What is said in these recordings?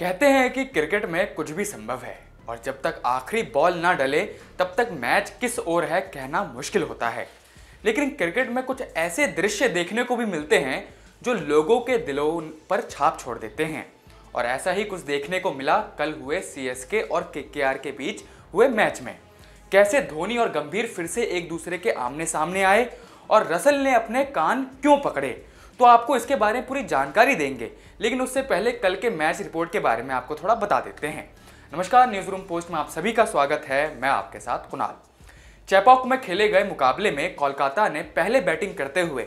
कहते हैं कि क्रिकेट में कुछ भी संभव है और जब तक आखिरी बॉल ना डले तब तक मैच किस ओर है कहना मुश्किल होता है लेकिन क्रिकेट में कुछ ऐसे दृश्य देखने को भी मिलते हैं जो लोगों के दिलों पर छाप छोड़ देते हैं और ऐसा ही कुछ देखने को मिला कल हुए सी और के के बीच हुए मैच में कैसे धोनी और गंभीर फिर से एक दूसरे के आमने सामने आए और रसल ने अपने कान क्यों पकड़े तो आपको इसके बारे में पूरी जानकारी देंगे लेकिन उससे पहले कल के मैच रिपोर्ट के बारे में आपको थोड़ा बता देते हैं नमस्कार न्यूज रूम पोस्ट में आप सभी का स्वागत है मैं आपके साथ कुणाल चैपॉक में खेले गए मुकाबले में कोलकाता ने पहले बैटिंग करते हुए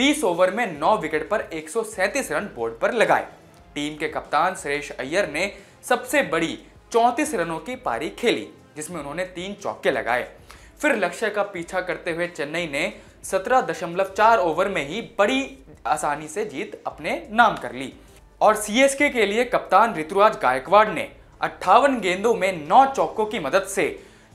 20 ओवर में 9 विकेट पर 137 रन बोर्ड पर लगाए टीम के कप्तान सुरेश अय्यर ने सबसे बड़ी 34 रनों की पारी खेली जिसमें उन्होंने तीन चौके लगाए फिर लक्ष्य का पीछा करते हुए चेन्नई ने 17.4 ओवर में ही बड़ी आसानी से जीत अपने नाम कर ली और सीएसके के लिए कप्तान ऋतुराज गायकवाड़ ने अट्ठावन गेंदों में नौ चौकों की मदद से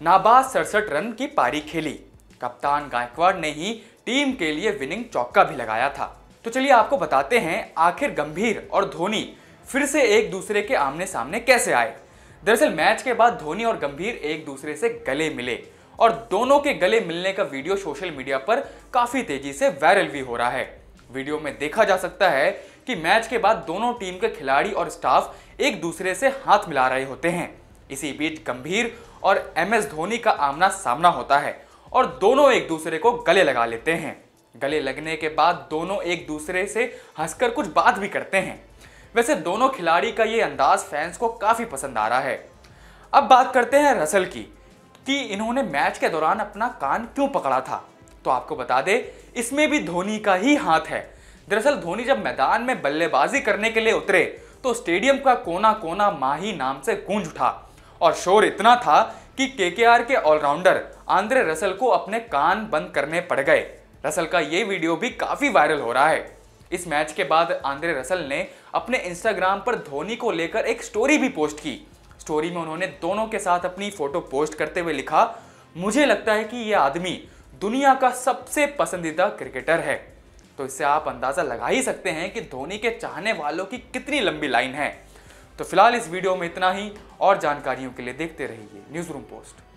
नाबाद सड़सठ रन की पारी खेली कप्तान गायकवाड़ ने ही टीम के लिए विनिंग चौका भी लगाया था तो चलिए आपको बताते हैं आखिर गंभीर और धोनी फिर से एक दूसरे के आमने सामने कैसे आए दरअसल मैच के बाद धोनी और गंभीर एक दूसरे से गले मिले और दोनों के गले मिलने का वीडियो सोशल मीडिया पर काफी तेजी से वायरल भी हो रहा है वीडियो में देखा जा सकता है कि मैच के बाद दोनों टीम के खिलाड़ी और स्टाफ एक दूसरे से हाथ मिला रहे होते हैं इसी बीच गंभीर और एम एस धोनी का आमना सामना होता है और दोनों एक दूसरे को गले लगा लेते हैं गले लगने के बाद दोनों एक दूसरे से हंसकर कुछ बात भी करते हैं वैसे दोनों खिलाड़ी का ये अंदाज फैंस को काफ़ी पसंद आ रहा है अब बात करते हैं रसल की कि इन्होंने मैच के दौरान अपना कान क्यों पकड़ा था तो आपको बता दे इसमें भी धोनी का ही हाथ है दरअसल धोनी जब मैदान में बल्लेबाजी करने के लिए उतरे तो स्टेडियम का कोना कोना माही नाम से गूंज उठा और शोर इतना था कि केकेआर के ऑलराउंडर आंद्रे रसल को अपने कान बंद करने पड़ गए रसल का ये वीडियो भी काफ़ी वायरल हो रहा है इस मैच के बाद आंद्रे रसल ने अपने इंस्टाग्राम पर धोनी को लेकर एक स्टोरी भी पोस्ट की स्टोरी में उन्होंने दोनों के साथ अपनी फोटो पोस्ट करते हुए लिखा मुझे लगता है कि यह आदमी दुनिया का सबसे पसंदीदा क्रिकेटर है तो इससे आप अंदाज़ा लगा ही सकते हैं कि धोनी के चाहने वालों की कितनी लंबी लाइन है तो फिलहाल इस वीडियो में इतना ही और जानकारियों के लिए देखते रहिए न्यूज़ रूम पोस्ट